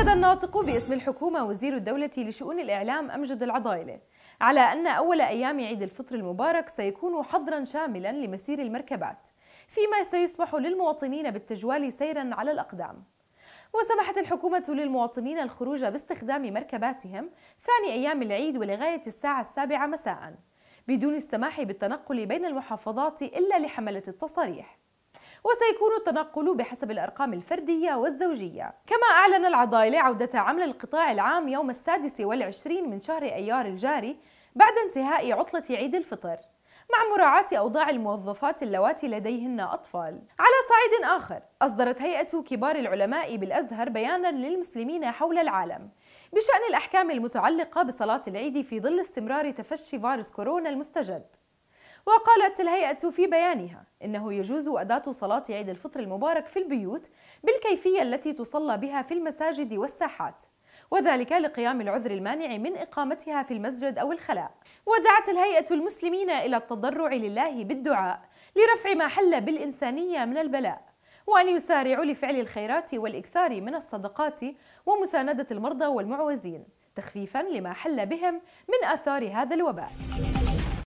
أكد الناطق باسم الحكومة وزير الدولة لشؤون الإعلام أمجد العضايلة على أن أول أيام عيد الفطر المبارك سيكون حظرا شاملا لمسير المركبات فيما سيسمح للمواطنين بالتجوال سيرا على الأقدام وسمحت الحكومة للمواطنين الخروج باستخدام مركباتهم ثاني أيام العيد ولغاية الساعة السابعة مساء بدون السماح بالتنقل بين المحافظات إلا لحملة التصاريح وسيكون التنقل بحسب الأرقام الفردية والزوجية كما أعلن العضائلة عودة عمل القطاع العام يوم السادس والعشرين من شهر أيار الجاري بعد انتهاء عطلة عيد الفطر مع مراعاة أوضاع الموظفات اللواتي لديهن أطفال. على صعيد آخر، أصدرت هيئة كبار العلماء بالأزهر بياناً للمسلمين حول العالم بشأن الأحكام المتعلقة بصلاة العيد في ظل استمرار تفشي فيروس كورونا المستجد. وقالت الهيئة في بيانها إنه يجوز أداة صلاة عيد الفطر المبارك في البيوت بالكيفية التي تصلى بها في المساجد والساحات وذلك لقيام العذر المانع من إقامتها في المسجد أو الخلاء ودعت الهيئة المسلمين إلى التضرع لله بالدعاء لرفع ما حل بالإنسانية من البلاء وأن يسارعوا لفعل الخيرات والإكثار من الصدقات ومساندة المرضى والمعوزين تخفيفا لما حل بهم من آثار هذا الوباء